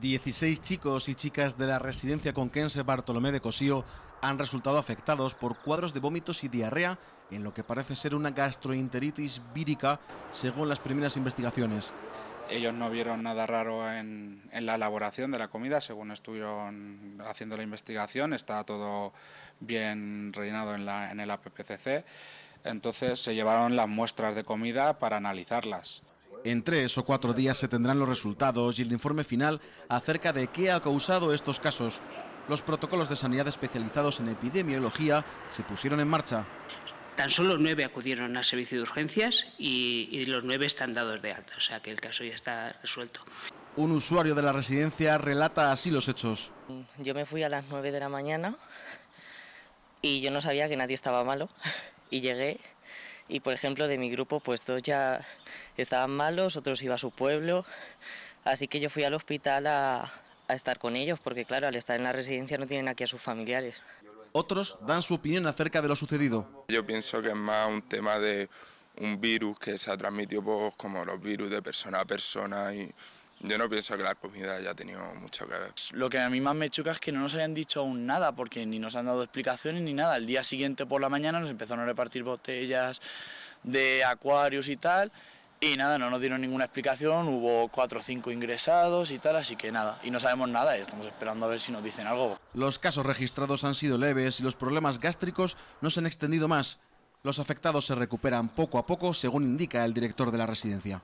16 chicos y chicas de la residencia conquense Bartolomé de Cosío han resultado afectados por cuadros de vómitos y diarrea en lo que parece ser una gastroenteritis vírica, según las primeras investigaciones. Ellos no vieron nada raro en, la elaboración de la comida, según estuvieron haciendo la investigación, está todo bien rellenado en, en el APPCC, entonces se llevaron las muestras de comida para analizarlas. En tres o cuatro días se tendrán los resultados y el informe final acerca de qué ha causado estos casos. Los protocolos de sanidad especializados en epidemiología se pusieron en marcha. Tan solo nueve acudieron al servicio de urgencias y, los nueve están dados de alta, o sea que el caso ya está resuelto. Un usuario de la residencia relata así los hechos. Yo me fui a las nueve de la mañana y yo no sabía que nadie estaba malo y llegué y por ejemplo de mi grupo pues todos ya estaban malos, otros iba a su pueblo, así que yo fui al hospital a, a estar con ellos porque claro, al estar en la residencia no tienen aquí a sus familiares. Otros dan su opinión acerca de lo sucedido. Yo pienso que es más un tema de un virus que se ha transmitido pues, como los virus de persona a persona y yo no pienso que la comida haya tenido mucha cara. Lo que a mí más me choca es que no nos hayan dicho aún nada, porque ni nos han dado explicaciones ni nada. El día siguiente por la mañana nos empezaron a repartir botellas de acuarios y tal, y nada, no nos dieron ninguna explicación, hubo cuatro o cinco ingresados y tal, así que nada, y no sabemos nada, y estamos esperando a ver si nos dicen algo. Los casos registrados han sido leves y los problemas gástricos no se han extendido más. Los afectados se recuperan poco a poco, según indica el director de la residencia.